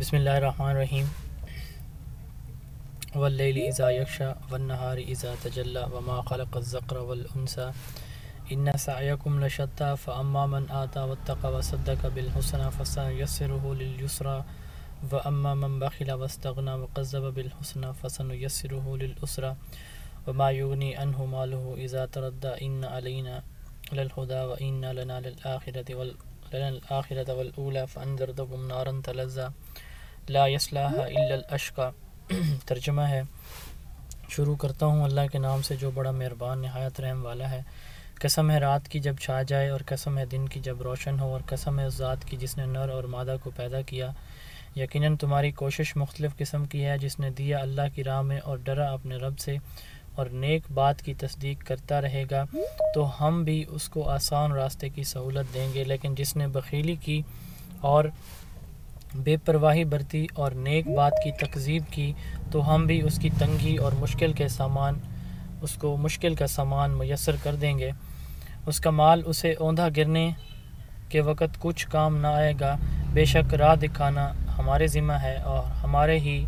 बसमीम वल्लज़ा यक्षा वनहार इज़ा तजल्ला वमा खलक ज़क्र वलसा इन सायकुम लशत्ता फ़म्मा मन आता वत्तक वसदक बिलहसन फ़सा यसरहसरा व अम्मा मन बखिला वस्तगना वक़ब बिलहसन फ़सन यसरहसरा वमा युगनी अनहु मालह इज़ा तरद्दा इन अलना ललहुदा व इन लना आखिरत वल आखिरत वलऊला والأولى فأنذرتكم نارا تلزى ला तर्जमा है शुरू करता हूँ अल्लाह के नाम से जो बड़ा मेहरबान नहायत रहम वाला है कसम है रात की जब छा जाए और कसम है दिन की जब रोशन हो और कसम है उस ज़ात की जिसने नर और मादा को पैदा किया यकीनन तुम्हारी कोशिश मुख्तलिफ़ किस्म की है जिसने दिया अल्लाह की राह में और डरा अपने रब से और नेक बात की तस्दीक करता रहेगा तो हम भी उसको आसान रास्ते की सहूलत देंगे लेकिन जिसने बखीली की और बेपरवाही बरती और नेक बात की तकजीब की तो हम भी उसकी तंगी और मुश्किल के सामान उसको मुश्किल का सामान मैसर कर देंगे उसका माल उसे औंधा गिरने के वक़्त कुछ काम ना आएगा बेशक राह दिखाना हमारे ज़िम्मा है और हमारे ही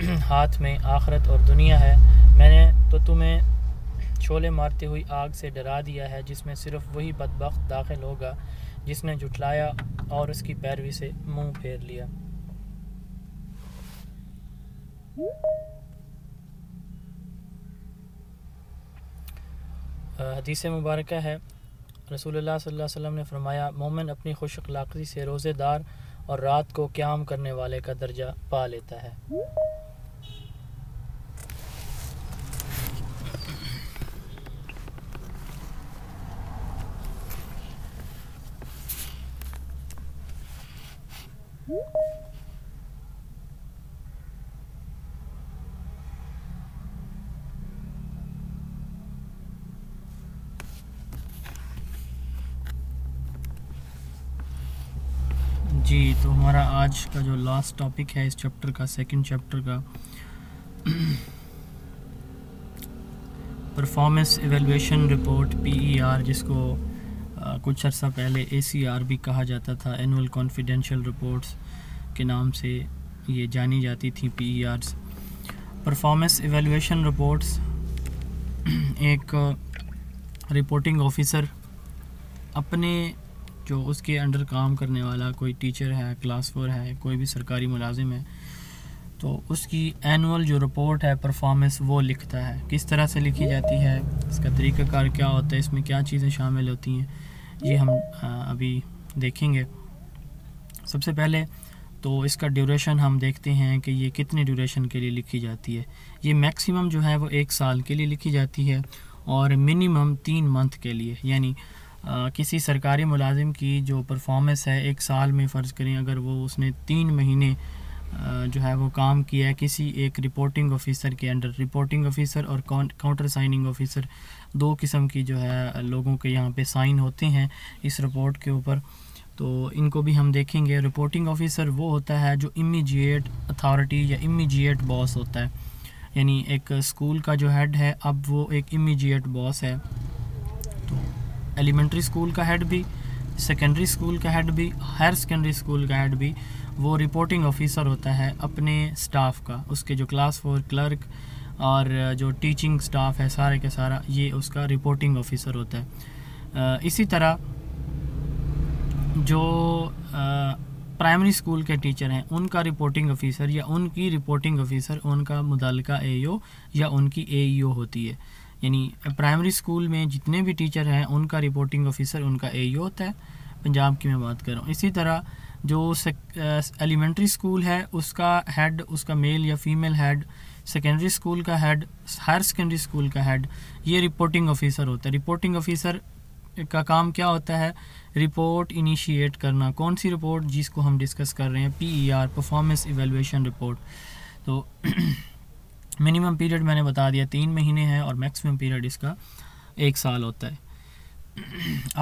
हाथ में आखरत और दुनिया है मैंने तो तुम्हें छोले मारती हुई आग से डरा दिया है जिसमें सिर्फ वही बदबक दाखिल होगा जिसने जुटलाया और उसकी पैरवी से मुंह फेर लिया हदीस मुबारक है रसूल सल्लल्लाहु ने फरमाया मोमिन अपनी खुश अखलाकी से रोज़ेदार और रात को क्याम करने वाले का दर्जा पा लेता है जी तो हमारा आज का जो लास्ट टॉपिक है इस चैप्टर का सेकंड चैप्टर का परफॉर्मेंस एवेलुएशन रिपोर्ट पीईआर जिसको कुछ अर्सा पहले ए भी कहा जाता था एनुअल कॉन्फिडेंशियल रिपोर्ट्स के नाम से ये जानी जाती थी P E Rs performance evaluation reports एक रिपोर्टिंग ऑफिसर अपने जो उसके अंडर काम करने वाला कोई टीचर है क्लास फोर है कोई भी सरकारी मुलाजिम है तो उसकी एनुअल जो रिपोर्ट है परफॉर्मेंस वो लिखता है किस तरह से लिखी जाती है इसका तरीक़ाकार क्या होता है इसमें क्या चीज़ें शामिल होती हैं ये हम अभी देखेंगे सबसे पहले तो इसका ड्यूरेशन हम देखते हैं कि ये कितने ड्यूरेशन के लिए लिखी जाती है ये मैक्सिमम जो है वो एक साल के लिए लिखी जाती है और मिनिमम तीन मंथ के लिए यानी किसी सरकारी मुलाजिम की जो परफॉर्मेंस है एक साल में फ़र्ज़ करें अगर वो उसने तीन महीने जो है वो काम किया है किसी एक रिपोर्टिंग ऑफिसर के अंडर रिपोर्टिंग ऑफिसर और काउंटर साइनिंग ऑफिसर दो किस्म की जो है लोगों के यहाँ पे साइन होते हैं इस रिपोर्ट के ऊपर तो इनको भी हम देखेंगे रिपोर्टिंग ऑफिसर वो होता है जो इमीजिएट अथॉरिटी या इमीजिएट बॉस होता है यानी एक स्कूल का जो हेड है अब वो एक इमीजिएट बॉस है तो एलिमेंट्री स्कूल का हेड भी सेकेंडरी स्कूल का हेड भी हायर सेकेंडरी स्कूल का हेड भी वो रिपोर्टिंग ऑफिसर होता है अपने स्टाफ का उसके जो क्लास फोर क्लर्क और जो टीचिंग स्टाफ है सारे के सारा ये उसका रिपोर्टिंग ऑफिसर होता है इसी तरह जो प्राइमरी स्कूल के टीचर हैं उनका रिपोर्टिंग ऑफिसर या उनकी रिपोर्टिंग ऑफिसर उनका मुतलका ए या उनकी ए e होती है यानी प्राइमरी स्कूल में जितने भी टीचर हैं उनका रिपोर्टिंग ऑफिसर उनका ए e होता है पंजाब की मैं बात कर रहा हूँ इसी तरह जो एलिमेंट्री स्कूल है उसका हेड उसका मेल या फीमेल हेड सेकेंडरी स्कूल का हेड हायर सेकेंडरी स्कूल का हेड ये रिपोर्टिंग ऑफिसर होता है रिपोर्टिंग ऑफिसर का काम क्या होता है रिपोर्ट इनिशिएट करना कौन सी रिपोर्ट जिसको हम डिस्कस कर रहे हैं पीईआर परफॉर्मेंस इवेलुएशन रिपोर्ट तो मिनिमम पीरियड मैंने बता दिया तीन महीने हैं और मैक्सिमम पीरियड इसका एक साल होता है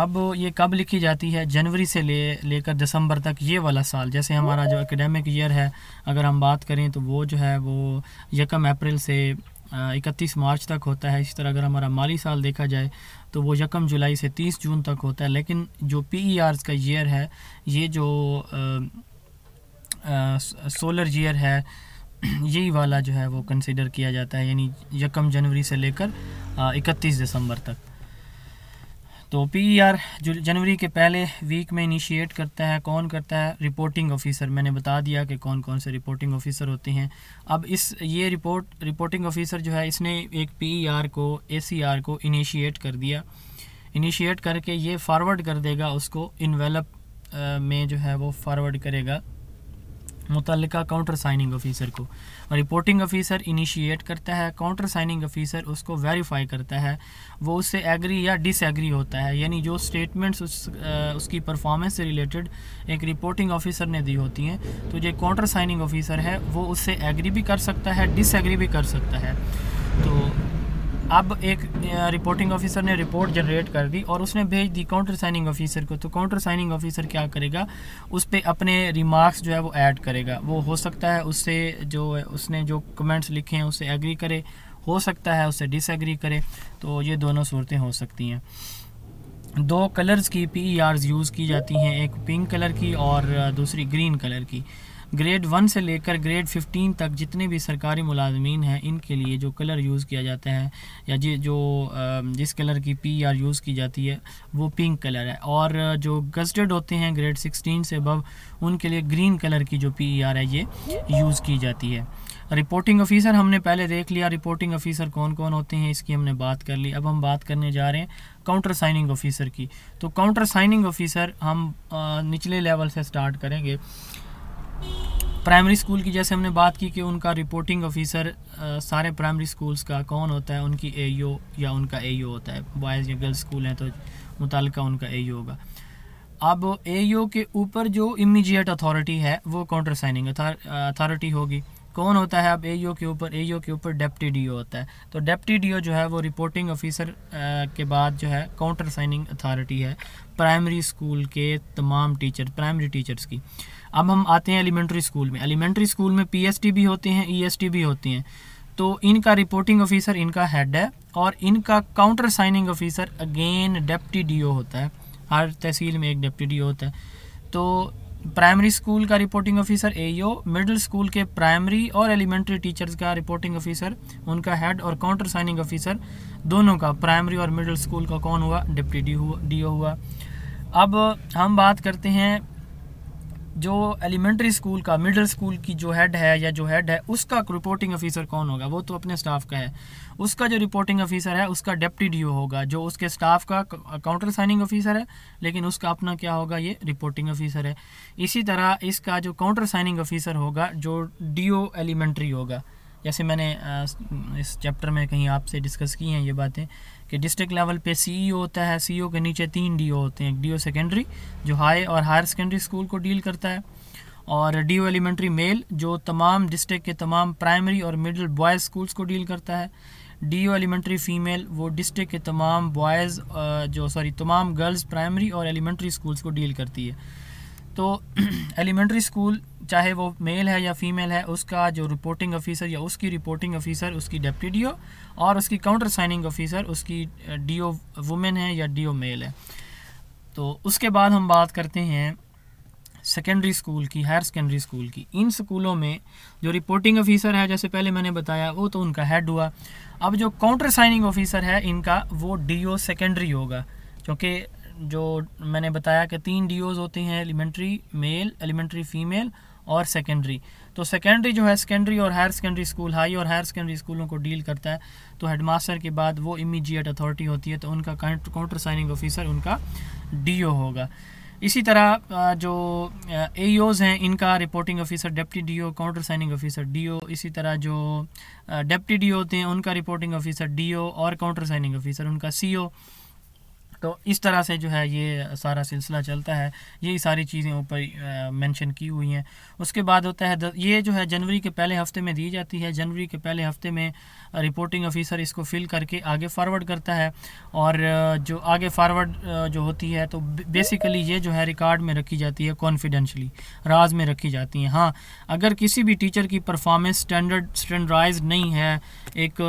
अब ये कब लिखी जाती है जनवरी से ले लेकर दिसंबर तक ये वाला साल जैसे हमारा जो एकेडमिक ईयर है अगर हम बात करें तो वो जो है वो यकम अप्रैल से इकतीस मार्च तक होता है इसी तरह अगर हमारा माली साल देखा जाए तो वो यकम जुलाई से तीस जून तक होता है लेकिन जो पी ई आर्स का ईयर है ये जो सोलर ईयर है यही वाला जो है वो कंसिडर किया जाता है यानी यकम जनवरी से लेकर इकतीस दिसंबर तक तो पीईआर e जो जनवरी के पहले वीक में इनिशिएट करता है कौन करता है रिपोर्टिंग ऑफिसर मैंने बता दिया कि कौन कौन से रिपोर्टिंग ऑफिसर होते हैं अब इस ये रिपोर्ट रिपोर्टिंग ऑफिसर जो है इसने एक पीईआर e को एसीआर को इनिशिएट कर दिया इनिशिएट करके ये फॉरवर्ड कर देगा उसको इनवेलप में जो है वो फॉरवर्ड करेगा मुतल काउंटर साइनिंग ऑफिसर को रिपोर्टिंग ऑफिसर इनिशिएट करता है काउंटर साइनिंग ऑफिसर उसको वेरीफाई करता है वो उससे एग्री या डिसएग्री होता है यानी जो स्टेटमेंट्स उस, उसकी परफॉर्मेंस से रिलेटेड एक रिपोर्टिंग ऑफिसर ने दी होती हैं तो जो काउंटर साइनिंग ऑफिसर है वो उससे एग्री भी कर सकता है डिसएग्री भी कर सकता है तो अब एक रिपोर्टिंग ऑफिसर ने रिपोर्ट जनरेट कर दी और उसने भेज दी काउंटर साइनिंग ऑफिसर को तो काउंटर साइनिंग ऑफिसर क्या करेगा उस पर अपने रिमार्क्स जो है वो ऐड करेगा वो हो सकता है उससे जो उसने जो कमेंट्स लिखे हैं उससे एग्री करे हो सकता है उससे डिसएग्री करे तो ये दोनों सूरतें हो सकती हैं दो कलर्स की पी आर्स यूज़ की जाती हैं एक पिंक कलर की और दूसरी ग्रीन कलर की ग्रेड वन से लेकर ग्रेड फिफ्टीन तक जितने भी सरकारी मुलाजमीन हैं इनके लिए जो कलर यूज़ किया जाता है या जी जो जिस कलर की पी आर यूज़ की जाती है वो पिंक कलर है और जो गजटेड होते हैं ग्रेड सिक्सटीन से अबव उनके लिए ग्रीन कलर की जो पी आर e है ये यूज़ की जाती है रिपोर्टिंग ऑफिसर हमने पहले देख लिया रिपोर्टिंग ऑफिसर कौन कौन होते हैं इसकी हमने बात कर ली अब हम बात करने जा रहे हैं काउंटर साइनिंग ऑफिसर की तो काउंटर साइनिंग ऑफिसर हम निचले लेवल से स्टार्ट करेंगे प्राइमरी स्कूल की जैसे हमने बात की कि उनका रिपोर्टिंग ऑफिसर सारे प्राइमरी स्कूल्स का कौन होता है उनकी ए या उनका ए होता है बॉयज़ या गर्ल्स स्कूल हैं तो मुतल उनका ए होगा अब ए के ऊपर जो इमीजिएट अथॉरिटी है वो काउंटर साइनिंग अथॉरिटी होगी कौन होता है अब ए के ऊपर ए के ऊपर डेप्टी डी होता है तो डेप्टी डी जो है वो रिपोर्टिंग ऑफिसर के बाद जो है काउंटर साइनिंग अथॉरिटी है प्राइमरी स्कूल के तमाम टीचर प्राइमरी टीचर्स की अब हम आते हैं एलिमेंट्री स्कूल में एलिमेंट्री स्कूल में टी भी होते हैं टी e भी होती हैं तो इनका रिपोर्टिंग ऑफिसर इनका हेड है और इनका counter signing officer again deputy O होता है हर तहसील में एक डेप्टी ओ होता है तो प्राइमरी स्कूल का रिपोर्टिंग ऑफिसर ए मिडिल स्कूल के प्राइमरी और एलिमेंट्री टीचर्स का रिपोर्टिंग ऑफिसर उनका हेड और काउंटर साइनिंग ऑफिसर दोनों का प्राइमरी और मिडिल स्कूल का कौन हुआ डिप्टी डी हुआ डी हुआ अब हम बात करते हैं जो एलिमेंट्री स्कूल का मिडिल स्कूल की जो हेड है या जो हेड है उसका रिपोर्टिंग ऑफिसर कौन होगा वो तो अपने स्टाफ का है उसका जो रिपोर्टिंग ऑफिसर है उसका डेप्टी डी होगा जो उसके स्टाफ का काउंटर साइनिंग ऑफिसर है लेकिन उसका अपना क्या होगा ये रिपोर्टिंग ऑफिसर है इसी तरह इसका जो काउंटर साइनिंग ऑफिसर होगा जो डी एलिमेंट्री होगा जैसे मैंने इस चैप्टर में कहीं आपसे डिस्कस की हैं ये बातें कि डिस्ट्रिक्ट लेवल पे सीईओ e होता है सीईओ e के नीचे तीन डीओ e होते हैं एक डीओ सेकेंडरी जो हाई और हायर सेकेंडरी स्कूल को डील करता है और डी एलिमेंट्री मेल जो तमाम डिस्ट्रिक्ट के तमाम प्राइमरी और मिडिल बॉयज़ स्कूल्स को डील करता है डी एलिमेंट्री फ़ीमेल वो डिस्ट्रिक्ट के तमाम बॉयज़ जो सॉरी तमाम गर्ल्स प्राइमरी और एलिमेंट्री स्कूल्स को डील करती है तो एलिमेंट्री स्कूल चाहे वो मेल है या फीमेल है उसका जो रिपोर्टिंग ऑफिसर या उसकी रिपोर्टिंग ऑफिसर उसकी डेप्टी डी और उसकी काउंटर साइनिंग ऑफिसर उसकी ओ वुमेन है या ओ मेल है तो उसके बाद हम बात करते हैं सेकेंडरी स्कूल की हायर सेकेंडरी स्कूल की इन स्कूलों में जो रिपोर्टिंग ऑफिसर है जैसे पहले मैंने बताया वो तो उनका हेड हुआ अब जो काउंटर साइनिंग ऑफिसर है इनका वो डी ओ सेकेंडरी होगा क्योंकि जो मैंने बताया कि तीन ओज होते हैं एलिमेंट्री मेल एलिमेंट्री फीमेल और सेकेंडरी तो सेकेंडरी जो है सेकेंडरी और हायर सेकेंडरी स्कूल हाई और हायर सेकेंडरी स्कूलों को डील करता है तो हेडमास्टर के बाद वो इमीजिएट अथॉरिटी होती है तो उनका काउंटर साइनिंग ऑफिसर उनका डी होगा इसी तरह जो ए e हैं इनका reporting officer deputy O counter signing officer D इसी तरह जो डिप्टी डी होते हैं उनका रिपोर्टिंग ऑफिसर डी और काउंटर साइनिंग ऑफिसर उनका सी तो इस तरह से जो है ये सारा सिलसिला चलता है ये सारी चीज़ें ऊपर मेंशन की हुई हैं उसके बाद होता है ये जो है जनवरी के पहले हफ्ते में दी जाती है जनवरी के पहले हफ्ते में रिपोर्टिंग ऑफिसर इसको फिल करके आगे फारवर्ड करता है और जो आगे फारवर्ड जो होती है तो बेसिकली ये जो है रिकॉर्ड में रखी जाती है कॉन्फिडेंशली राज में रखी जाती हैं हाँ अगर किसी भी टीचर की परफॉर्मेंस स्टैंडर्ड स्टैंडर्डाइज नहीं है एक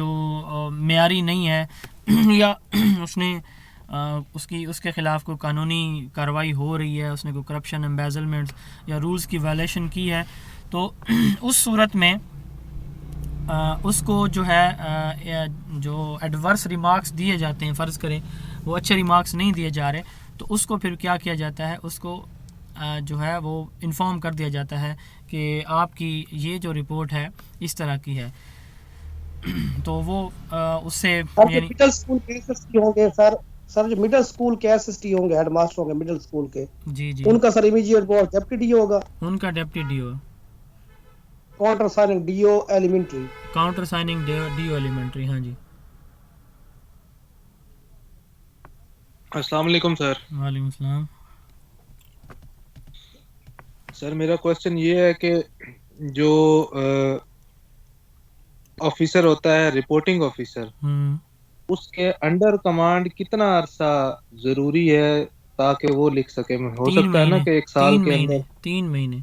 जो मैारी नहीं है या उसने आ, उसकी उसके ख़िलाफ़ कोई कानूनी कार्रवाई हो रही है उसने कोई करप्शन एम्बेजलमेंट या रूल्स की वायलेशन की है तो उस सूरत में आ, उसको जो है आ, जो एडवर्स रिमार्क्स दिए जाते हैं फ़र्ज़ करें वो अच्छे रिमार्क्स नहीं दिए जा रहे तो उसको फिर क्या किया जाता है उसको जो है वो इन्फॉर्म कर दिया जाता है कि आपकी ये जो रिपोर्ट है इस तरह की है तो वो आ, उससे मिडिल स्कूल होंगे सर सर जो मिडिल स्कूल के एसएसटी होंगे हेडमास्टर होंगे मिडिल स्कूल के जी जी उनका sir immediate board deputy DO होगा उनका deputy DO counter signing DO elementary counter signing DO elementary हां जी अस्सलाम वालेकुम सर वालेकुम सलाम सर मेरा क्वेश्चन ये है कि जो आ, ऑफिसर होता है रिपोर्टिंग हम्म। ऑफिसर उसके अंडर कमांड कितना अरसा जरूरी है ताकि वो लिख सके हो सकता है ना कि एक साल के अंदर तीन महीने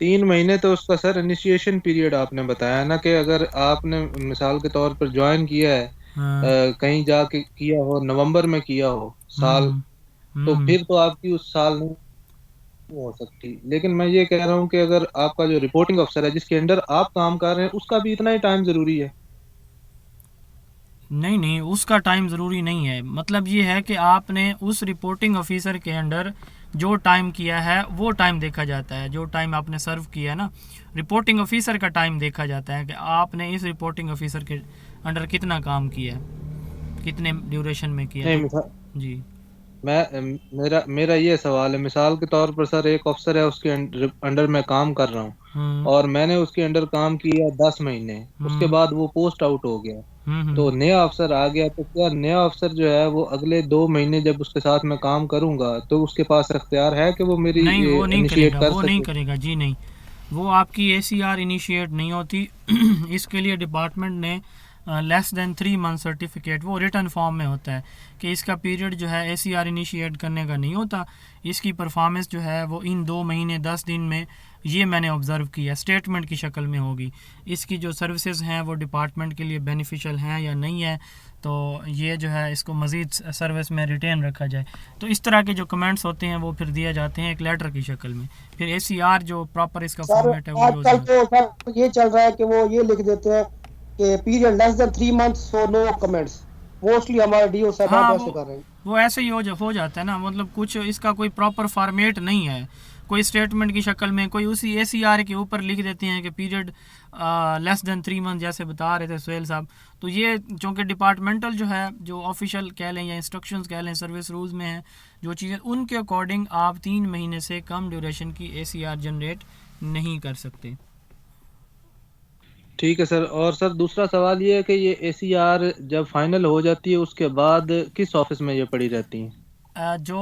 तीन महीने तो उसका सर इनिशिएशन पीरियड आपने बताया ना कि अगर आपने मिसाल के तौर पर ज्वाइन किया है आ, हाँ। कहीं जाके किया हो नवंबर में किया हो साल हम्म। तो हम्म। फिर तो आपकी उस साल नहीं वो हो सकती है लेकिन मैं ये कह रहा हूँ कि अगर आपका जो रिपोर्टिंग अफसर है जिसके अंडर आप काम कर रहे हैं उसका भी इतना ही टाइम ज़रूरी है नहीं नहीं उसका टाइम ज़रूरी नहीं है मतलब ये है कि आपने उस रिपोर्टिंग ऑफिसर के अंडर जो टाइम किया है वो टाइम देखा जाता है जो टाइम आपने सर्व किया है ना रिपोर्टिंग ऑफिसर का टाइम देखा जाता है कि आपने इस रिपोर्टिंग ऑफिसर के अंडर कितना काम किया है कितने ड्यूरेशन में किया है जी मैं मेरा मेरा ये सवाल है मिसाल के तौर पर सर एक अफसर है उसके अंडर मैं काम कर रहा हूँ हम्म। और मैंने उसके अंडर काम किया दस महीने हम्म। उसके बाद वो पोस्ट आउट हो गया हम्म, तो नया अफसर आ गया तो क्या नया अफसर जो है वो अगले दो महीने जब उसके साथ मैं काम करूंगा तो उसके पास अख्तियार है कि वो मेरी नहीं, वो नहीं करेगा, कर वो नहीं करेगा जी नहीं वो आपकी ए इनिशिएट नहीं होती इसके लिए डिपार्टमेंट ने less than three month certificate वो रिटर्न फॉर्म में होता है कि इसका पीरियड जो है ए सी आर इनिशिएट करने का नहीं होता इसकी परफॉर्मेंस जो है वो इन दो महीने दस दिन में ये मैंने ऑब्ज़र्व किया स्टेटमेंट की शक्ल में होगी इसकी जो सर्विसेज हैं वो डिपार्टमेंट के लिए बेनिफिशियल हैं या नहीं है तो ये जो है इसको मज़ीद सर्विस में रिटेन रखा जाए तो इस तरह के जो कमेंट्स होते हैं वो फिर दिए जाते हैं एक लेटर की शक्ल में फिर ए जो प्रॉपर इसका फॉर्मेट है वो तो ये चल रहा है कि वो ये लिख देते हैं कि period less than three months so no comments mostly हमारे डीओ साहब हाँ, ऐसे कर रहे हैं वो ऐसे ही हो, जा, हो जाता है ना मतलब कुछ इसका कोई प्रॉपर फॉर्मेट नहीं है कोई स्टेटमेंट की शक्ल में कोई उसी ए के ऊपर लिख देते हैं कि period less than three month जैसे बता रहे थे सुहेल साहब तो ये चूँकि डिपार्टमेंटल जो है जो ऑफिशियल कह लें या इंस्ट्रक्शन कह लें सर्विस रूल्स में हैं जो चीज़ें उनके अकॉर्डिंग आप तीन महीने से कम ड्यूरेशन की ए जनरेट नहीं कर सकते ठीक है सर और सर दूसरा सवाल ये है कि ये ए सी आर जब फाइनल हो जाती है उसके बाद किस ऑफिस में ये पड़ी रहती हैं जो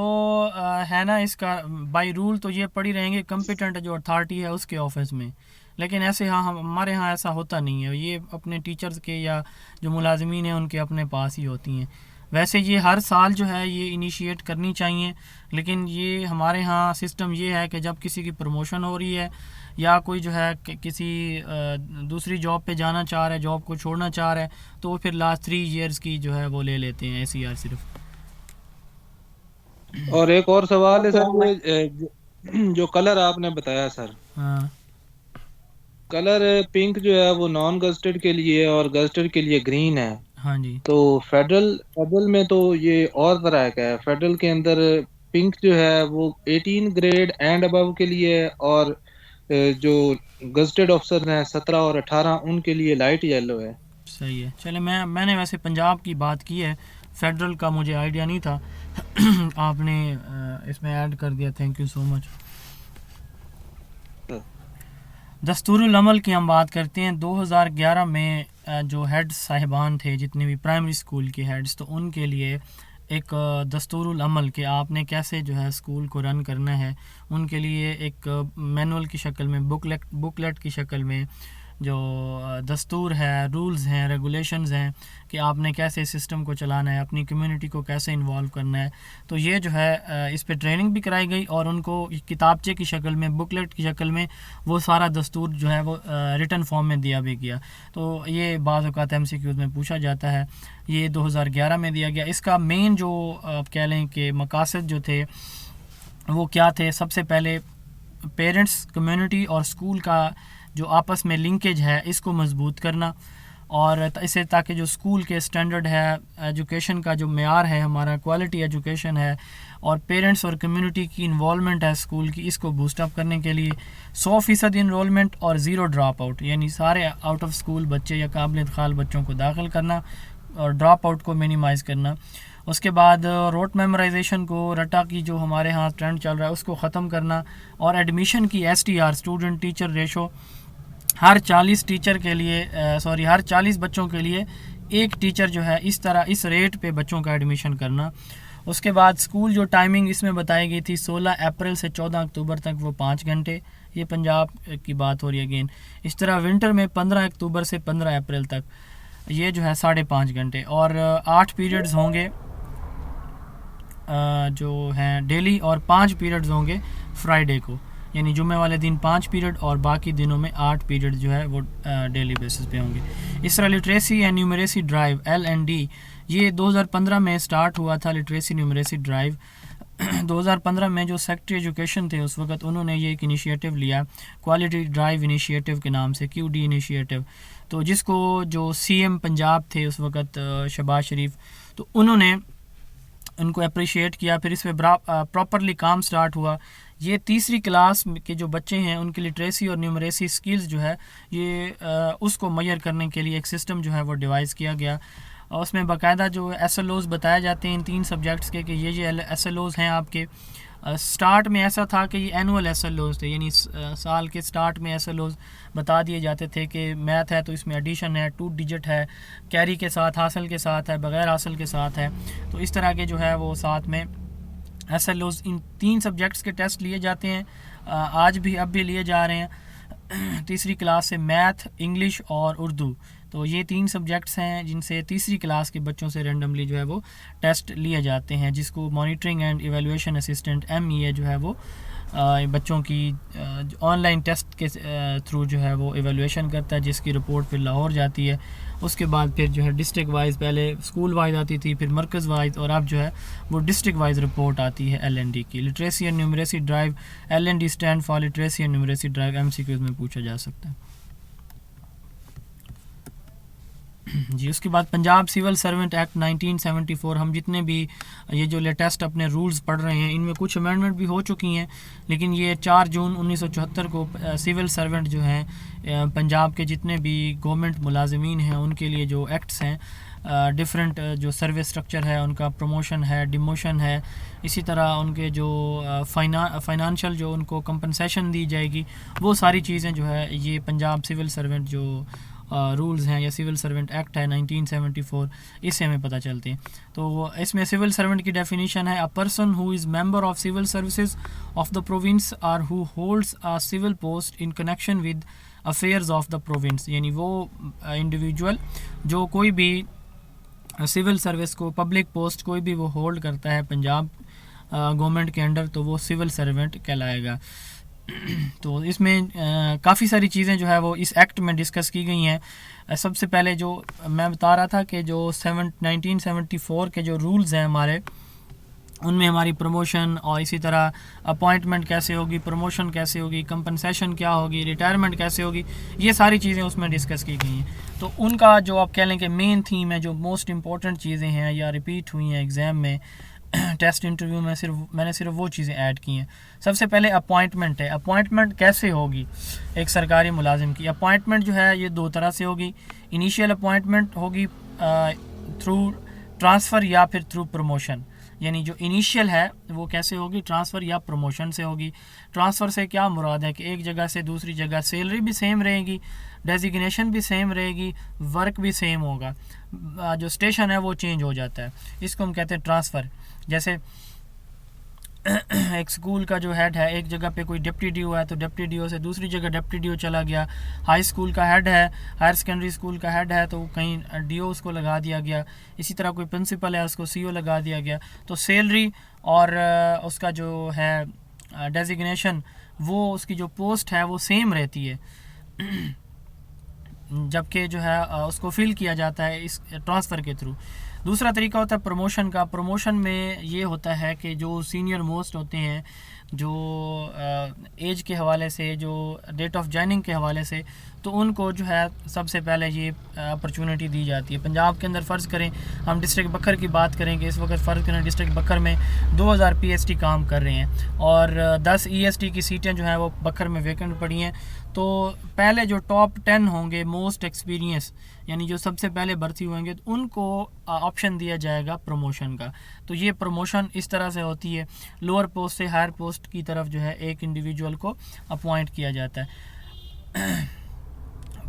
है ना इसका बाय रूल तो ये पड़ी रहेंगे कम्पिटेंट जो अथॉरिटी है उसके ऑफिस में लेकिन ऐसे हाँ हमारे यहाँ ऐसा होता नहीं है ये अपने टीचर्स के या जो मुलाजमीन हैं उनके अपने पास ही होती हैं वैसे ये हर साल जो है ये इनिशिएट करनी चाहिए लेकिन ये हमारे यहाँ सिस्टम ये है कि जब किसी की प्रमोशन हो रही है या कोई जो है कि, किसी दूसरी जॉब पे जाना चाह रहा है जॉब को छोड़ना चाह रहा है तो फिर लास्ट थ्री इयर्स की जो है वो ले लेते हैं ऐसी यार सिर्फ और एक और सवाल है सर तो जो कलर आपने बताया सर कलर हाँ। पिंक जो है वो नॉन गस्टेड के लिए और गस्टेड के लिए ग्रीन है हाँ जी तो फेडरल फेडरल में तो ये और तरह का है फेडरल के अंदर पिंक जो है वो 18 ग्रेड एंड अबव के लिए और जो गजटेड ऑफिसर हैं सत्रह और अठारह उनके लिए लाइट येलो है सही है चले मैं मैंने वैसे पंजाब की बात की है फेडरल का मुझे आइडिया नहीं था आपने इसमें ऐड कर दिया थैंक यू सो मच दस्तूरमल की हम बात करते हैं 2011 में जो हेड साहिबान थे जितने भी प्राइमरी स्कूल के हेड्स तो उनके लिए एक दस्तूरुल अमल कि आपने कैसे जो है स्कूल को रन करना है उनके लिए एक मैनुअल की शक्ल में बुकलेट बुकलेट की शक्ल में जो दस्तूर है रूल्स हैं रेगुलेशंस हैं कि आपने कैसे सिस्टम को चलाना है अपनी कम्युनिटी को कैसे इन्वॉल्व करना है तो ये जो है इस पर ट्रेनिंग भी कराई गई और उनको किताबचे की शक्ल में बुकलेट की शक्ल में वो सारा दस्तूर जो है वो रिटर्न फॉर्म में दिया भी गया तो ये बाज़ अवत एम में पूछा जाता है ये 2011 में दिया गया इसका मेन जो आप कह लें कि मकासद जो थे वो क्या थे सबसे पहले पेरेंट्स कम्युनिटी और स्कूल का जो आपस में लिंकेज है इसको मजबूत करना और इसे ताकि जो स्कूल के स्टैंडर्ड है एजुकेशन का जो मैार है हमारा क्वालिटी एजुकेशन है और पेरेंट्स और कम्युनिटी की इन्वॉलमेंट है स्कूल की इसको बूस्टअप करने के लिए सौ फ़ीसद इनमेंट और ज़ीरो ड्रॉप आउट यानी सारे आउट ऑफ स्कूल बच्चे या काबिल खाल बच्चों को दाखिल करना और ड्रॉप आउट को मिनिमाइज़ करना उसके बाद रोट मेमोराइजेशन को रटा की जो हमारे यहाँ ट्रेंड चल रहा है उसको ख़त्म करना और एडमिशन की S T R student teacher ratio हर 40 टीचर के लिए सॉरी हर 40 बच्चों के लिए एक टीचर जो है इस तरह इस रेट पे बच्चों का एडमिशन करना उसके बाद स्कूल जो टाइमिंग इसमें बताई गई थी 16 अप्रैल से 14 अक्टूबर तक वो पाँच घंटे ये पंजाब की बात हो रही है अगेन इस तरह विंटर में 15 अक्टूबर से 15 अप्रैल तक ये जो है साढ़े पाँच घंटे और आठ पीरियड्स होंगे जो हैं डेली और पाँच पीरियड्स होंगे फ्राइडे को यानी जुमे वाले दिन पाँच पीरियड और बाकी दिनों में आठ पीरियड जो है वो डेली बेसिस पे होंगे इस तरह literacy and numeracy drive L N D ये पंद्रह में स्टार्ट हुआ था लिटरेसी न्यूमरेसी ड्राइव 2015 में जो सेक्ट्री एजुकेशन थे उस वक्त उन्होंने ये एक इनिशिएटिव लिया क्वालिटी ड्राइव इनिशिएटिव के नाम से क्यू डी इनिशिएटिव तो जिसको जो सीएम पंजाब थे उस वक्त शबाज शरीफ तो उन्होंने उनको अप्रिशिएट किया फिर इस पर प्रॉपरली काम स्टार्ट हुआ ये तीसरी क्लास के जो बच्चे हैं उनकी लिटरेसी और न्यूमरेसी स्किल्स जो है ये आ, उसको मैयर करने के लिए एक सिस्टम जो है वो डिवाइस किया गया और उसमें बाकायदा जो एस एल ओज़ बताए जाते हैं इन तीन सब्जेक्ट्स के कि ये ये एस एल ओज़ हैं आपके स्टार्ट में ऐसा था कि ये एनुअल एस एल ओज़ थे यानी साल के स्टार्ट में एस एल ओज़ बता दिए जाते थे कि मैथ है तो इसमें एडिशन है टू डिजिट है कैरी के साथ हासिल के साथ है बग़ैर हासिल के साथ है तो इस तरह के जो है वो साथ में एस एल ओज इन तीन सब्जेक्ट्स के टेस्ट लिए जाते हैं आज भी अब भी लिए जा रहे हैं तीसरी क्लास से मैथ इंग्लिश और उर्दू तो ये तीन सब्जेक्ट्स हैं जिनसे तीसरी क्लास के बच्चों से रेंडमली जो है वो टेस्ट लिए जाते हैं जिसको monitoring and evaluation assistant M E e जो है वो बच्चों की ऑनलाइन टेस्ट के थ्रू जो है वो एवेलुएशन करता है जिसकी रिपोर्ट फिर लाहौर जाती है उसके बाद फिर जो है डिस्ट्रिक्ट वाइज पहले स्कूल वाइज आती थी फिर मरकज़ वाइज और अब जो है वो डिस्ट्रिक्ट वाइज रिपोर्ट आती है एल एन डी की literacy and numeracy drive L N D stand for literacy and numeracy drive M C में पूछा जा सकता है जी उसके बाद पंजाब सिविल सर्वेंट एक्ट 1974 हम जितने भी ये जो लेटेस्ट अपने रूल्स पढ़ रहे हैं इनमें कुछ अमेंडमेंट भी हो चुकी हैं लेकिन ये 4 जून 1974 को सिविल सर्वेंट जो हैं पंजाब के जितने भी गवर्नमेंट मुलाजमीन हैं उनके लिए जो एक्ट्स हैं डिफरेंट जो सर्विस स्ट्रक्चर है उनका प्रमोशन है डिमोशन है इसी तरह उनके जो फाइना फाइनेंशियल जो उनको कंपनसेशन दी जाएगी वो सारी चीज़ें जो है ये पंजाब सिविल सर्वेंट जो रूल्स हैं या सिविल सर्वेंट एक्ट है 1974 इससे हमें पता चलते हैं तो इसमें सिविल सर्वेंट की डेफिनेशन है a person who is member of civil services of the province or who holds a civil post in connection with affairs of the province यानी वो इंडिविजुअल जो कोई भी सिविल सर्विस को पब्लिक पोस्ट कोई भी वो होल्ड करता है पंजाब गवर्नमेंट के अंडर तो वो सिविल सर्वेंट कहलाएगा तो इसमें काफ़ी सारी चीज़ें जो है वो इस एक्ट में डिस्कस की गई हैं सबसे पहले जो मैं बता रहा था कि जो सेवन नाइनटीन सेवेंटी फ़ोर के जो रूल्स हैं हमारे उनमें हमारी प्रमोशन और इसी तरह अपॉइंटमेंट कैसे होगी प्रमोशन कैसे होगी कंपनसेशन क्या होगी रिटायरमेंट कैसे होगी ये सारी चीज़ें उसमें डिस्कस की गई हैं तो उनका जो आप कह लें कि मेन थीम है जो मोस्ट इम्पॉर्टेंट चीज़ें हैं या रिपीट हुई हैं एग्ज़ाम में टेस्ट इंटरव्यू में सिर्फ मैंने सिर्फ वो चीज़ें ऐड की हैं सबसे पहले अपॉइंटमेंट है अपॉइंटमेंट कैसे होगी एक सरकारी मुलाजिम की अपॉइंटमेंट जो है ये दो तरह से होगी इनिशियल अपॉइंटमेंट होगी थ्रू ट्रांसफ़र या फिर थ्रू प्रमोशन यानी जो इनिशियल है वो कैसे होगी ट्रांसफ़र या प्रमोशन से होगी ट्रांसफ़र से क्या मुराद है कि एक जगह से दूसरी जगह सैलरी भी सेम रहेगी डेजिग्नेशन भी सेम रहेगी वर्क भी सेम होगा जो स्टेशन है वो चेंज हो जाता है इसको हम कहते हैं ट्रांसफ़र जैसे एक स्कूल का जो हेड है एक जगह पे कोई डिप्टी डी है तो डिप्टी डी से दूसरी जगह डिप्टी डी चला गया हाई स्कूल का हेड है हायर सेकेंडरी स्कूल का हेड है तो कहीं डी उसको लगा दिया गया इसी तरह कोई प्रिंसिपल है उसको सी लगा दिया गया तो सैलरी और उसका जो है डेजिग्नेशन वो उसकी जो पोस्ट है वो सेम रहती है जबकि जो है उसको फिल किया जाता है इस ट्रांसफ़र के थ्रू दूसरा तरीका होता है प्रमोशन का प्रमोशन में ये होता है कि जो सीनियर मोस्ट होते हैं जो एज के हवाले से जो डेट ऑफ जॉइनिंग के हवाले से तो उनको जो है सबसे पहले ये अपॉर्चुनिटी दी जाती है पंजाब के अंदर फ़र्ज़ करें हम डिस्ट्रिक्ट बकर की बात करें कि इस वक्त फ़र्ज़ करें डिस्ट्रिक्ट बकर में 2000 पीएसटी काम कर रहे हैं और 10 ईएसटी e की सीटें जो हैं वो बकर में वेकेंट पड़ी हैं तो पहले जो टॉप टेन होंगे मोस्ट एक्सपीरियंस यानी जो सबसे पहले भर्ती होंगे तो उनको ऑप्शन दिया जाएगा प्रमोशन का तो ये प्रमोशन इस तरह से होती है लोअर पोस्ट से हायर पोस्ट की तरफ जो है एक इंडिविजुअल को अपॉइंट किया जाता है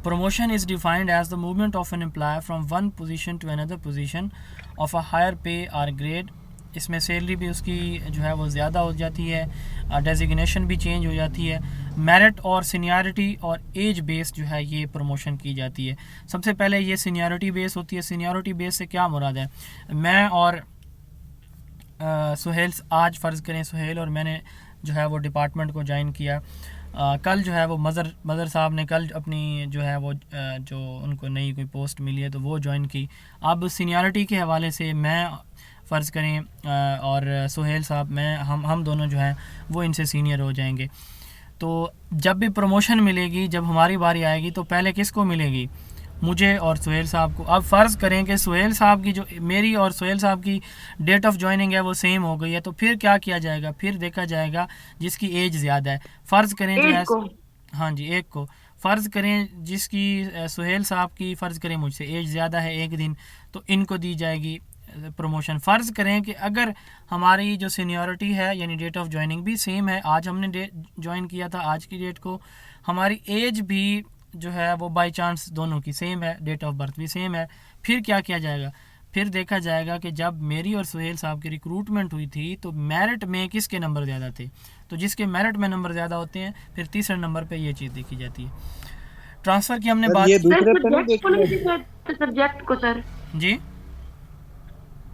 promotion is defined as the movement of an employee from one position to another position of a higher pay or grade इसमें सैलरी भी उसकी जो है वो ज़्यादा हो जाती है डेजिग्नेशन भी चेंज हो जाती है मेरिट और सीनियरिटी और एज बेस जो है ये प्रमोशन की जाती है सबसे पहले ये सीनियरिटी बेस होती है सीनियरिटी बेस से क्या मुराद है मैं और आ, सुहेल आज फ़र्ज़ करें सुहेल और मैंने जो है वो डिपार्टमेंट को ज्वाइन किया आ, कल जो है वो मज़र मज़र साहब ने कल अपनी जो है वो जो उनको नई कोई पोस्ट मिली है तो वो ज्वाइन की अब सीनियरिटी के हवाले से मैं फ़र्ज़ करें और सुहेल साहब मैं हम हम दोनों जो हैं वो इनसे सीनियर हो जाएंगे तो जब भी प्रमोशन मिलेगी जब हमारी बारी आएगी तो पहले किसको मिलेगी मुझे और सुहेल साहब को अब फ़र्ज़ करें कि सुहेल साहब की जो मेरी और सुहेल साहब की डेट ऑफ ज्वाइनिंग है वो सेम हो गई है तो फिर क्या किया जाएगा फिर देखा जाएगा जिसकी एज ज़्यादा है फ़र्ज़ करें जो है हाँ जी एक को फ़र्ज़ करें जिसकी सुहेल साहब की फ़र्ज़ करें मुझसे एज ज़्यादा है एक दिन तो इनको दी जाएगी प्रमोशन फ़र्ज़ करें कि अगर हमारी जो सीनियरिटी है यानी डेट ऑफ ज्वाइनिंग भी सेम है आज हमने डेट ज्वाइन किया था आज की डेट को हमारी एज भी जो है वो बाई चांस दोनों की सेम है डेट ऑफ बर्थ भी सेम है फिर क्या किया जाएगा फिर देखा जाएगा कि जब मेरी और सुहेल साहब की रिक्रूटमेंट हुई थी तो मेरिट में किसके नंबर ज़्यादा थे तो जिसके मेरिट में नंबर ज़्यादा होते हैं फिर तीसरे नंबर पे ये चीज़ देखी जाती है ट्रांसफ़र की हमने बात सब्जेक्ट तो को सर जी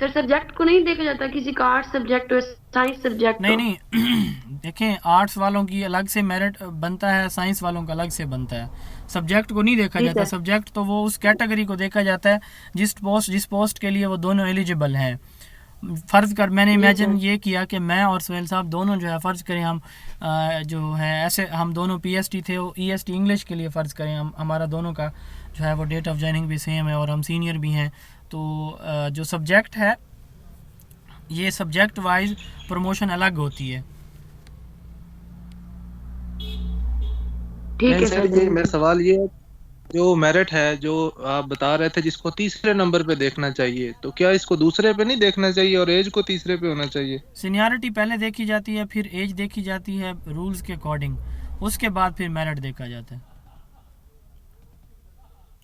सर सब्जेक्ट को नहीं देखा जाता किसी का आर्ट्स सब्जेक्ट और साइंस सब्जेक्ट नहीं नहीं देखें आर्ट्स वालों की अलग से मेरिट बनता है साइंस वालों का अलग से बनता है सब्जेक्ट को नहीं देखा जाता सब्जेक्ट तो वो उस कैटेगरी को देखा जाता है जिस पोस्ट जिस पोस्ट के लिए वो दोनों एलिजिबल हैं फ़र्ज़ कर मैंने इमेजिन ये किया कि मैं और सुहेल साहब दोनों जो है फ़र्ज़ करें हम जो है ऐसे हम दोनों टी थे टी इंग्लिश e के लिए फ़र्ज़ करें हम हमारा दोनों का जो है वो डेट ऑफ ज्वाइनिंग भी सेम है और हम सीनियर भी हैं तो जो सब्जेक्ट है ये सब्जेक्ट वाइज प्रमोशन अलग होती है ठीक है सर ये मेरा सवाल ये जो मेरिट है जो आप बता रहे थे जिसको तीसरे नंबर पे देखना चाहिए तो क्या इसको दूसरे पे नहीं देखना चाहिए और एज को तीसरे पे होना चाहिए सीनियरिटी पहले देखी जाती है फिर एज देखी जाती है रूल्स के अकॉर्डिंग उसके बाद फिर मेरिट देखा जाता है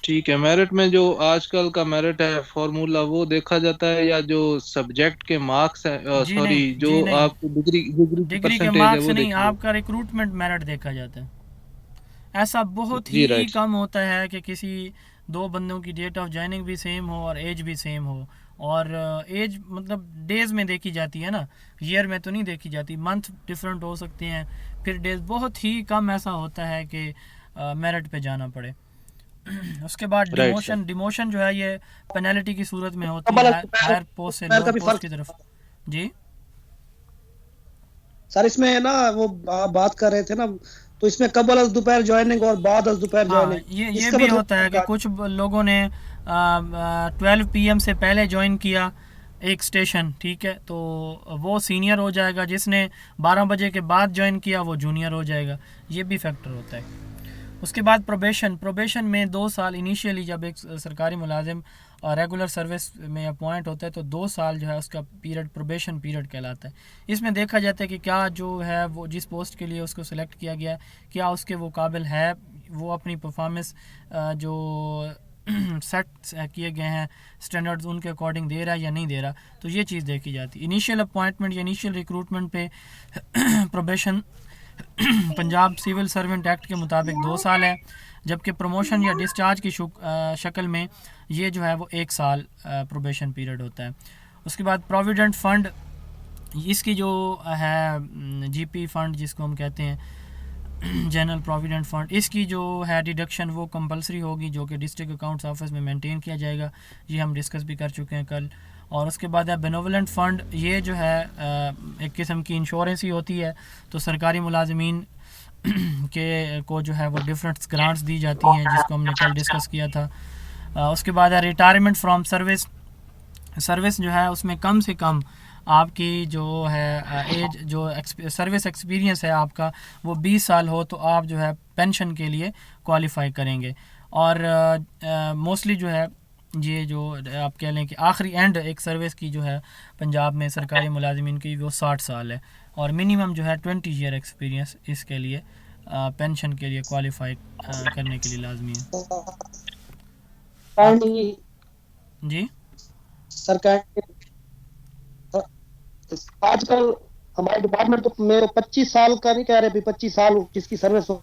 ठीक है मेरिट में जो आजकल का मेरिट है फॉर्मूला वो देखा जाता है या जो सब्जेक्ट के मार्क्स है सॉरी जो आपको डिग्री डिग्री, के मार्क्स नहीं, नहीं आपका रिक्रूटमेंट मेरिट देखा जाता है ऐसा बहुत ही कम होता है कि किसी दो बंदों की डेट ऑफ ज्वाइनिंग भी सेम हो और एज भी सेम हो और एज मतलब डेज में देखी जाती है ना ईयर में तो नहीं देखी जाती मंथ डिफरेंट हो सकते हैं फिर डेज बहुत ही कम ऐसा होता है कि मेरिट पे जाना पड़े उसके बाद डिमोशन डिमोशन जो है ये पेनल्टी की सूरत में होती है हायर पोस्ट से लोअर पोस्ट की तरफ जी सर इसमें है ना वो बात कर रहे थे ना तो इसमें कबल अज दोपहर ज्वाइनिंग और बाद अज दोपहर ज्वाइनिंग हाँ, ये ये भी मतलब होता है कि कुछ लोगों ने 12 पीएम से पहले ज्वाइन किया एक स्टेशन ठीक है तो वो सीनियर हो जाएगा जिसने 12 बजे के बाद ज्वाइन किया वो जूनियर हो जाएगा ये भी फैक्टर होता है उसके बाद प्रोबेशन प्रोबेशन में दो साल इनिशियली जब एक सरकारी मुलाजिम रेगुलर सर्विस में अपॉइंट होता है तो दो साल जो है उसका पीरियड प्रोबेशन पीरियड कहलाता है इसमें देखा जाता है कि क्या जो है वो जिस पोस्ट के लिए उसको सिलेक्ट किया गया है क्या उसके वो काबिल है वो अपनी परफॉर्मेंस जो सेट किए गए हैं स्टैंडर्ड्स उनके अकॉर्डिंग दे रहा है या नहीं दे रहा तो ये चीज़ देखी जाती है इनिशियल अपॉइंटमेंट या इनिशियल रिक्रूटमेंट पे probation Punjab civil servant act के मुताबिक दो साल है जबकि प्रमोशन या डिस्चार्ज की शक्ल में ये जो है वो एक साल प्रोबेशन पीरियड होता है उसके बाद प्रोविडेंट फ़ंड इसकी जो है जीपी फ़ंड जिसको हम कहते हैं जनरल प्रोविडेंट फ़ंड इसकी जो है डिडक्शन वो कंपलसरी होगी जो कि डिस्ट्रिक्ट अकाउंट्स ऑफिस में मेंटेन किया जाएगा ये हम डिस्कस भी कर चुके हैं कल और उसके बाद है बेनोवलेंट फ़ंड ये जो है एक किस्म की इंश्योरेंस ही होती है तो सरकारी मुलाजमीन के को जो है वो डिफरेंट ग्रांट्स दी जाती हैं जिसको हमने कल डिस्कस किया था उसके बाद है रिटायरमेंट फ्रॉम सर्विस सर्विस जो है उसमें कम से कम आपकी जो है एज जो एक्स्पे, सर्विस एक्सपीरियंस है आपका वो 20 साल हो तो आप जो है पेंशन के लिए क्वालिफाई करेंगे और मोस्टली जो है ये जो आप कह लें कि आखिरी एंड एक सर्विस की जो है पंजाब में सरकारी मुलाजमन की वो साठ साल है और मिनिमम जो है ट्वेंटी ईयर एक्सपीरियंस इसके लिए पेंशन के लिए क्वालिफाई करने के लिए लाजमी है जी सरकार आजकल हमारे डिपार्टमेंट तो मेरे पच्चीस साल का नहीं कह रहे भी पच्चीस साल किसकी सर्विस हो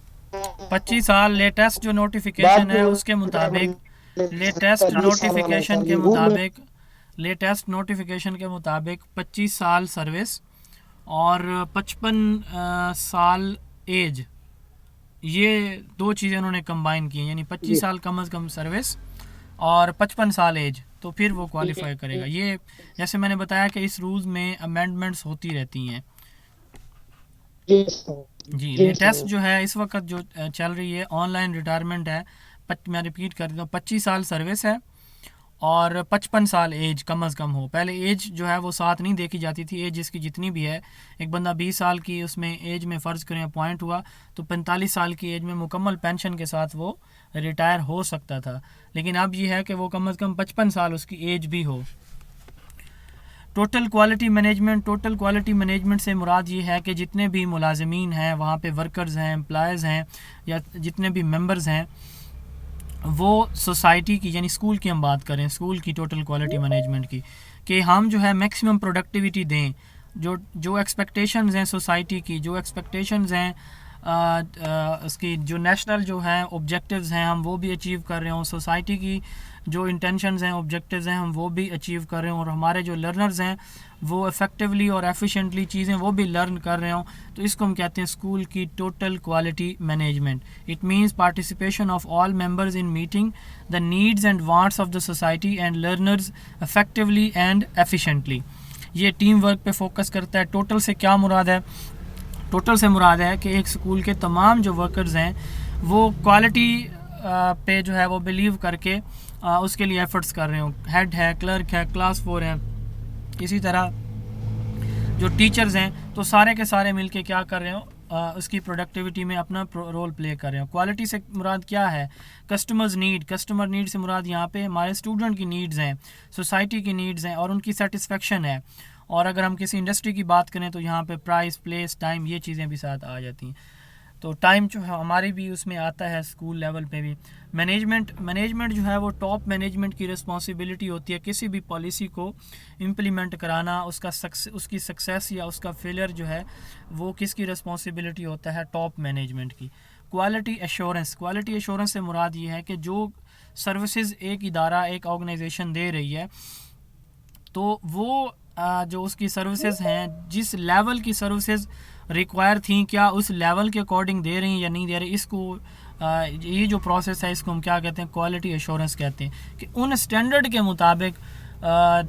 पच्चीस साल लेटेस्ट जो नोटिफिकेशन है उसके मुताबिक लेटेस्ट नोटिफिकेशन के मुताबिक लेटेस्ट नोटिफिकेशन के मुताबिक 25 साल सर्विस और 55 साल एज ये दो चीज़ें उन्होंने कंबाइन की यानी 25 साल कम से कम सर्विस और 55 साल एज तो फिर वो क्वालिफाई करेगा ये जैसे मैंने बताया कि इस रूल्स में अमेंडमेंट्स होती रहती हैं जी लेटेस्ट जो है इस वक्त जो चल रही है ऑनलाइन रिटायरमेंट है मैं रिपीट कर देता हूँ पच्चीस साल सर्विस है और पचपन साल एज कम अज़ कम हो पहले एज जो है वो साथ नहीं देखी जाती थी एज इसकी जितनी भी है एक बंदा बीस साल की उसमें एज में फ़र्ज़ करें अपॉइंट हुआ तो पैंतालीस साल की एज में मुकम्मल पेंशन के साथ वो रिटायर हो सकता था लेकिन अब ये है कि वो कम अज़ कम पचपन साल उसकी एज भी हो total quality management total quality management से मुराद ये है कि जितने भी मुलाजमीन हैं वहाँ पे वर्कर्स हैं एम्प्लॉयज़ हैं या जितने भी मेंबर्स हैं वो सोसाइटी की यानी स्कूल की हम बात करें स्कूल की टोटल क्वालिटी मैनेजमेंट की कि हम जो है मैक्सिमम प्रोडक्टिविटी दें जो जो एक्सपेक्टेशंस हैं सोसाइटी की जो एक्सपेक्टेशंस हैं उसकी जो नेशनल जो हैं ऑब्जेक्टिव्स हैं हम वो भी अचीव कर रहे हों सोसाइटी की जो इंटेंशंस हैं ऑब्जेक्टिव्स हैं हम वो भी अचीव कर रहे हों और हमारे जो लर्नर्स हैं वो इफ़ेक्टिवली और एफिशिएंटली चीज़ें वो भी लर्न कर रहे हों तो इसको हम कहते हैं स्कूल की total quality management it means participation of all members in meeting the needs and wants of the society and learners effectively and efficiently ये टीम वर्क पे फोकस करता है टोटल से क्या मुराद है टोटल से मुराद है कि एक स्कूल के तमाम जो वर्कर्स हैं वो क्वालिटी पे जो है वो बिलीव करके आ, उसके लिए एफर्ट्स कर रहे हो हेड है क्लर्क है क्लास फोर है इसी तरह जो टीचर्स हैं तो सारे के सारे मिलके क्या कर रहे हो उसकी प्रोडक्टिविटी में अपना रोल प्ले कर रहे हो क्वालिटी से मुराद क्या है कस्टमर्स नीड कस्टमर नीड से मुराद यहाँ पे हमारे स्टूडेंट की नीड्स हैं सोसाइटी की नीड्स हैं और उनकी सेटिस्फेक्शन है और अगर हम किसी इंडस्ट्री की बात करें तो यहाँ पे प्राइस प्लेस टाइम ये चीज़ें भी साथ आ जाती हैं तो टाइम जो है हमारे भी उसमें आता है स्कूल लेवल पे भी मैनेजमेंट मैनेजमेंट जो है वो टॉप मैनेजमेंट की रिस्पॉन्सिबिलिटी होती है किसी भी पॉलिसी को इम्प्लीमेंट कराना उसका सक्स उसकी सक्सेस या उसका फेलियर जो है वो किसकी रिस्पॉन्सिबिलिटी होता है टॉप मैनेजमेंट की क्वालिटी एश्योरेंस क्वालिटी एश्योरेंस से मुराद ये है कि जो सर्विसेज एक इदारा एक ऑर्गेनाइजेशन दे रही है तो वो जो उसकी सर्विसेज हैं जिस लेवल की सर्विसेज रिक्वायर थी क्या उस लेवल के अकॉर्डिंग दे रही हैं या नहीं दे रही इसको ये जो प्रोसेस है इसको हम क्या कहते हैं क्वालिटी एश्योरेंस कहते हैं कि उन स्टैंडर्ड के मुताबिक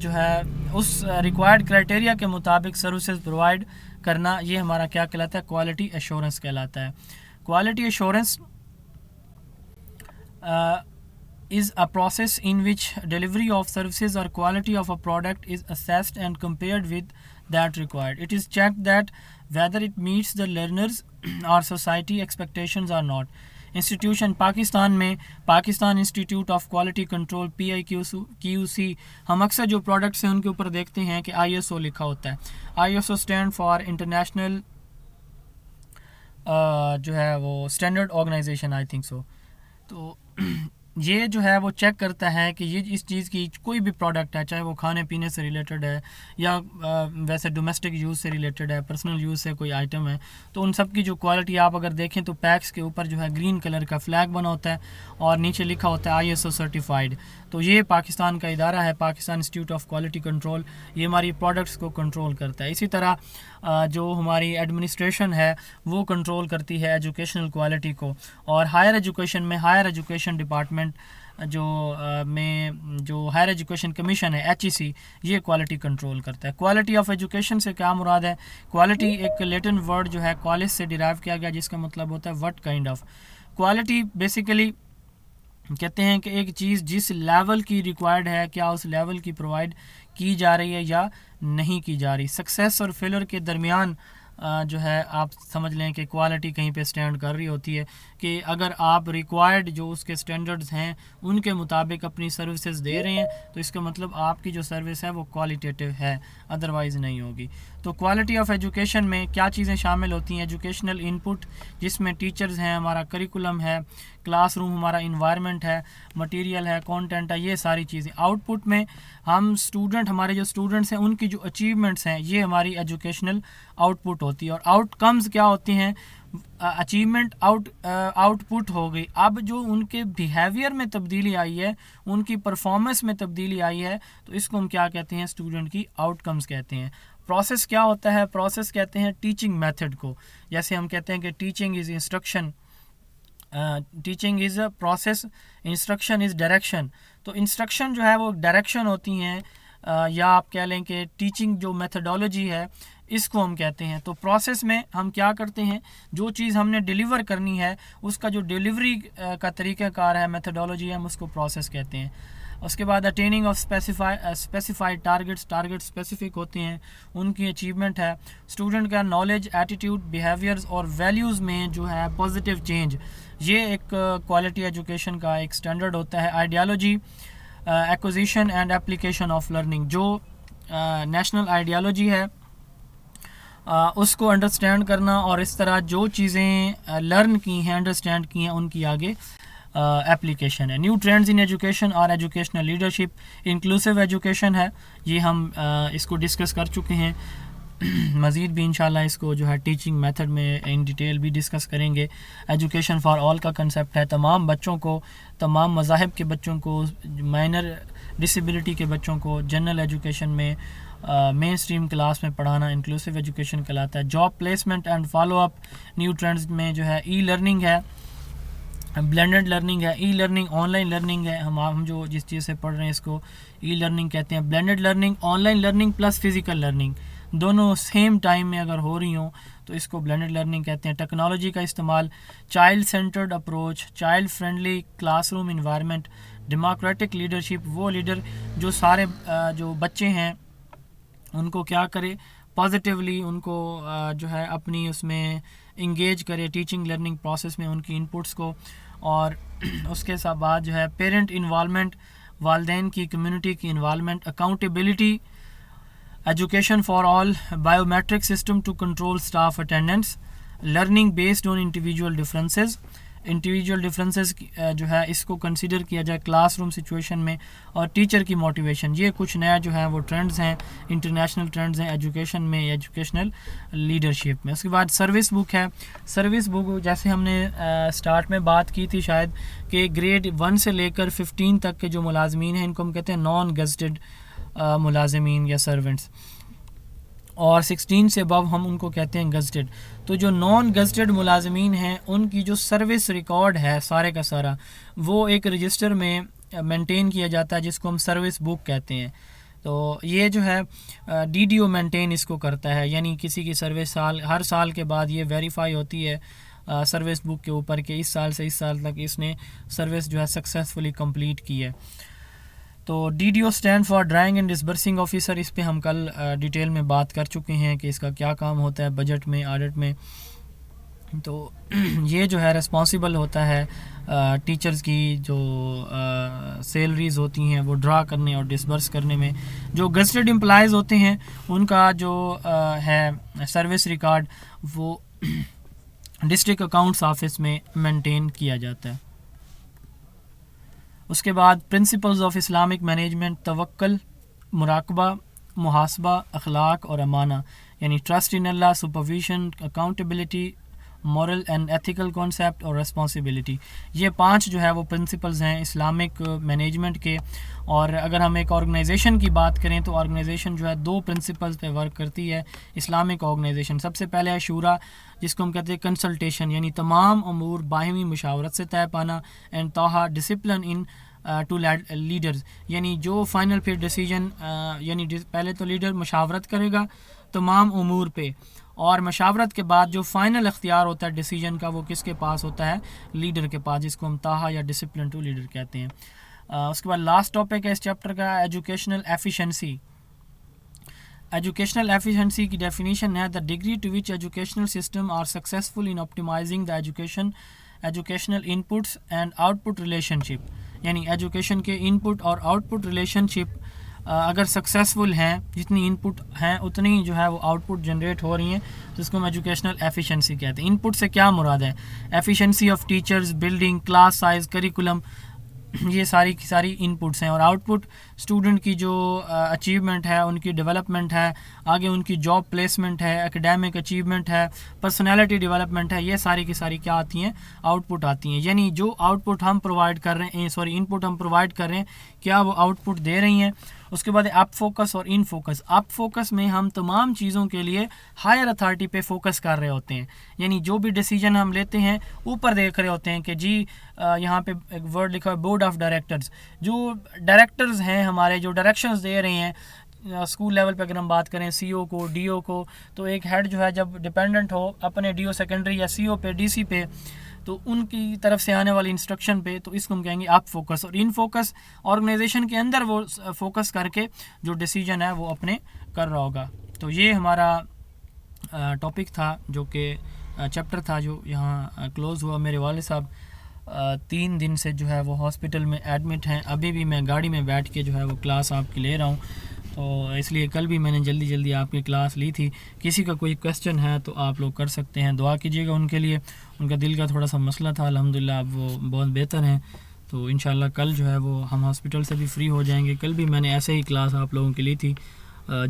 जो है उस रिक्वायर्ड क्राइटेरिया के मुताबिक सर्विसेज प्रोवाइड करना ये हमारा क्या कहलाता है क्वालिटी एश्योरेंस कहलाता है quality assurance is a process in which delivery of services और quality of a product is assessed and compared with that required it is check that whether it meets the learners or society expectations or not institution Pakistan में Pakistan institute of quality control P I Q Q C हम अक्सर जो products हैं उनके ऊपर देखते हैं कि आई एस ओ लिखा होता है I S O stand for international जो है वो standard organisation I think so तो ये जो है वो चेक करता है कि ये इस चीज़ की कोई भी प्रोडक्ट है चाहे वो खाने पीने से रिलेटेड है या वैसे डोमेस्टिक यूज़ से रिलेटेड है पर्सनल यूज़ से कोई आइटम है तो उन सब की जो क्वालिटी आप अगर देखें तो पैक्स के ऊपर जो है ग्रीन कलर का फ्लैग बना होता है और नीचे लिखा होता है आई सर्टिफाइड तो ये पाकिस्तान का इदारा है Pakistan institute of quality control ये हमारी प्रोडक्ट्स को कंट्रोल करता है इसी तरह जो हमारी एडमिनिस्ट्रेशन है वो कंट्रोल करती है एजुकेशनल क्वालिटी को और हायर एजुकेशन में हायर एजुकेशन डिपार्टमेंट जो में जो हायर एजुकेशन कमीशन है एच e ये क्वालिटी कंट्रोल करता है क्वालिटी ऑफ एजुकेशन से क्या मुराद है क्वालिटी एक लेटिन वर्ड जो है कॉलेज से डिराइव किया गया जिसका मतलब होता है what kind of quality basically कहते हैं कि एक चीज़ जिस लेवल की रिक्वायर्ड है क्या उस लेवल की प्रोवाइड की जा रही है या नहीं की जा रही सक्सेस और फेलर के दरमियान जो है आप समझ लें कि क्वालिटी कहीं पे स्टैंड कर रही होती है कि अगर आप रिक्वायर्ड जो उसके स्टैंडर्ड्स हैं उनके मुताबिक अपनी सर्विसेज दे रहे हैं तो इसका मतलब आपकी जो सर्विस है वो क्वालिटेटिव है अदरवाइज़ नहीं होगी तो क्वालिटी ऑफ एजुकेशन में क्या चीज़ें शामिल होती हैं एजुकेशनल इनपुट जिसमें टीचर्स हैं हमारा करिकुलम है क्लासरूम हमारा इन्वायरमेंट है मटेरियल है कंटेंट है ये सारी चीज़ें आउटपुट में हम स्टूडेंट हमारे जो स्टूडेंट्स हैं उनकी जो अचीवमेंट्स हैं ये हमारी एजुकेशनल आउटपुट होती है और आउटकम्स क्या होती हैं अचीवमेंट आउट आउटपुट हो गई अब जो उनके बिहेवियर में तब्दीली आई है उनकी परफॉर्मेंस में तब्दीली आई है तो इसको हम क्या कहते हैं स्टूडेंट की आउटकम्स कहते हैं प्रोसेस क्या होता है प्रोसेस कहते हैं टीचिंग मेथड को जैसे हम कहते हैं कि teaching is instruction teaching is a process instruction is direction तो इंस्ट्रक्शन जो है वो डायरेक्शन होती हैं uh, या आप कह लें कि टीचिंग जो मेथडोलॉजी है इसको हम कहते हैं तो प्रोसेस में हम क्या करते हैं जो चीज़ हमने डिलीवर करनी है उसका जो डिलीवरी का तरीक़ाकार है मेथडोलॉजी है हम उसको प्रोसेस कहते हैं उसके बाद attaining of specify specified targets target specific होते हैं उनकी अचीवमेंट है स्टूडेंट का नॉलेज एटीट्यूड बिहेवियर्स और वैल्यूज़ में जो है पॉजिटिव चेंज ये एक क्वालिटी एजुकेशन का एक स्टैंडर्ड होता है ideology acquisition and application of learning जो नेशनल uh, आइडियालॉजी है उसको अंडरस्टैंड करना और इस तरह जो चीज़ें लर्न की हैं अंडरस्टैंड की हैं उनकी आगे एप्लीकेशन है न्यू ट्रेंड्स इन एजुकेशन और एजुकेशनल लीडरशिप इंक्लूसिव एजुकेशन है ये हम आ, इसको डिस्कस कर चुके हैं मज़ीद भी इन इसको जो है टीचिंग मेथड में इन डिटेल भी डिस्कस करेंगे एजुकेशन फ़ॉर ऑल का कंसेप्ट है तमाम बच्चों को तमाम मजाहब के बच्चों को माइनर डिसेबिलिटी के बच्चों को जनरल एजुकेशन में मेन स्ट्रीम क्लास में पढ़ाना इंक्लूसिव एजुकेशन कहलाता है job placement and follow up new trends में जो है ई लर्निंग है ब्लेंडेड लर्निंग है ई लर्निंग ऑनलाइन लर्निंग है हम हम जो जिस चीज़ से पढ़ रहे हैं इसको ई लर्निंग कहते हैं blended learning online learning plus physical learning दोनों सेम टाइम में अगर हो रही हों तो इसको ब्लेंडेड लर्निंग कहते हैं टेक्नोलॉजी का इस्तेमाल child centred approach child friendly classroom environment democratic leadership वो लीडर जो सारे जो बच्चे हैं उनको क्या करे पॉजिटिवली उनको जो है अपनी उसमें इंगेज करे टीचिंग लर्निंग प्रोसेस में उनकी इनपुट्स को और उसके साथ बाद जो है पेरेंट इन्वॉलमेंट वालदे की कम्युनिटी की involvement accountability education for all biometric system to control staff attendance learning based on individual differences individual differences uh, जो है इसको कंसिडर किया जाए क्लासरूम सिचुएशन में और टीचर की मोटिवेशन ये कुछ नया जो है वो ट्रेंड्स हैं इंटरनेशनल ट्रेंड्स हैं एजुकेशन में एजुकेशनल लीडरशिप में उसके बाद सर्विस बुक है सर्विस बुक जैसे हमने स्टार्ट uh, में बात की थी शायद कि ग्रेड वन से लेकर फिफ्टीन तक के जो मुलाजमी हैं इनको हम कहते हैं नॉन गजटेड uh, मुलाजमीन या सर्वेंट्स और 16 से अबव हम उनको कहते हैं गजटेड तो जो नॉन गजटेड मुलाजमीन हैं उनकी जो सर्विस रिकॉर्ड है सारे का सारा वो एक रजिस्टर में मेंटेन किया जाता है जिसको हम सर्विस बुक कहते हैं तो ये जो है डी डी ओ इसको करता है यानी किसी की सर्विस साल हर साल के बाद ये वेरीफाई होती है सर्विस बुक के ऊपर कि इस साल से इस साल तक इसने सर्विस जो है सक्सेसफुली कम्प्लीट की है तो D D O stand for drawing and disbursing officer इस पर हम कल डिटेल में बात कर चुके हैं कि इसका क्या काम होता है बजट में ऑडिट में तो ये जो है रिस्पॉन्सिबल होता है टीचर्स की जो सैलरीज़ होती हैं वो ड्रा करने और डिसबर्स करने में जो गजटेड एम्प्लॉज होते हैं उनका जो आ, है सर्विस रिकॉर्ड वो डिस्ट्रिक्ट अकाउंट्स ऑफिस में मेंटेन किया जाता है उसके बाद प्रिंसिपल्स ऑफ इस्लामिक मैनेजमेंट तवक्ल मुराकबा मुहासबा अखलाक और अमाना यानी ट्रस्ट इन अल्लाह supervision accountability moral and ethical concept और रेस्पॉन्सिबिलिटी ये पांच जो है वो प्रिंसिपल्स हैं इस्लामिक मैनेजमेंट के और अगर हम एक ऑर्गेनाइजेशन की बात करें तो ऑर्गेनाइजेशन जो है दो प्रिंसिपल्स पे वर्क करती है इस्लामिक ऑर्गेनाइजेशन सबसे पहले है शूरा जिसको हम कहते हैं कंसल्टेशन यानी तमाम अमूर बाहमी मशावरत से तय पाना एंड तोहा डिसिप्लिन इन टू लीडर्स यानी जो फाइनल फिर डिसीजन uh, यानी पहले तो लीडर मशावरत करेगा तमाम अमूर पे और मशावरत के बाद जो फ़ाइनल अख्तियार होता है डिसीजन का वो किसके पास होता है लीडर के पास जिसको हम ताहा या डिसिप्लिन टू लीडर कहते हैं आ, uh, उसके बाद लास्ट टॉपिक है इस चैप्टर का एजुकेशनल एफिशिएंसी एजुकेशनल एफिशिएंसी की डेफिनेशन है the degree to which educational system are successful in optimising the education educational inputs and output relationship यानी एजुकेशन के इनपुट और आउटपुट रिलेशनशिप अगर सक्सेसफुल हैं जितनी इनपुट हैं उतनी ही जो है वो आउटपुट जनरेट हो रही हैं जिसको तो हम एजुकेशनल एफिशिएंसी कहते हैं इनपुट से क्या मुराद है efficiency of teachers building class size curriculum ये सारी की सारी इनपुट्स हैं और आउटपुट स्टूडेंट की जो अचीवमेंट है उनकी डेवलपमेंट है आगे उनकी जॉब प्लेसमेंट है एकेडमिक अचीवमेंट है पर्सनैलिटी डेवलपमेंट है ये सारी की सारी क्या आती हैं आउटपुट आती हैं यानी जो आउटपुट हम प्रोवाइड कर रहे हैं सॉरी इनपुट हम प्रोवाइड कर रहे हैं क्या वो आउटपुट दे रही हैं उसके बाद अप फोकस और इन फोकस अप फोकस में हम तमाम चीज़ों के लिए हायर अथॉरिटी पे फोकस कर रहे होते हैं यानी जो भी डिसीजन हम लेते हैं ऊपर देख रहे होते हैं कि जी यहाँ पे एक वर्ड लिखा है बोर्ड ऑफ डायरेक्टर्स जो डायरेक्टर्स हैं हमारे जो डायरेक्शन दे रहे हैं स्कूल लेवल पर अगर हम बात करें सीओ को डीओ को तो एक हेड जो है जब डिपेंडेंट हो अपने डीओ सेकेंडरी या सीओ पे डीसी पे तो उनकी तरफ से आने वाली इंस्ट्रक्शन पे तो इसको हम कहेंगे आप फोकस और इन फोकस ऑर्गेनाइजेशन के अंदर वो फोकस करके जो डिसीजन है वो अपने कर रहा होगा तो ये हमारा टॉपिक था जो कि चैप्टर था जो यहाँ क्लोज़ हुआ मेरे वाले साहब तीन दिन से जो है वो हॉस्पिटल में एडमिट हैं अभी भी मैं गाड़ी में बैठ के जो है वो क्लास आपकी ले रहा हूँ तो इसलिए कल भी मैंने जल्दी जल्दी आपकी क्लास ली थी किसी का कोई क्वेश्चन है तो आप लोग कर सकते हैं दुआ कीजिएगा उनके लिए उनका दिल का थोड़ा सा मसला था अलहमदिल्ला अब वो बहुत बेहतर हैं तो इन कल जो है वो हम हॉस्पिटल से भी फ्री हो जाएंगे कल भी मैंने ऐसे ही क्लास आप लोगों के लिए थी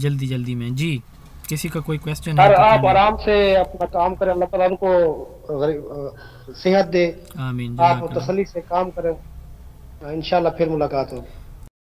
जल्दी जल्दी में जी किसी का कोई क्वेश्चन है तो आप आराम से अपना काम करें अल्लाह ताला उनको सेहत दे आमीन आप तसली से काम करें इंशाल्लाह फिर मुलाकात होगी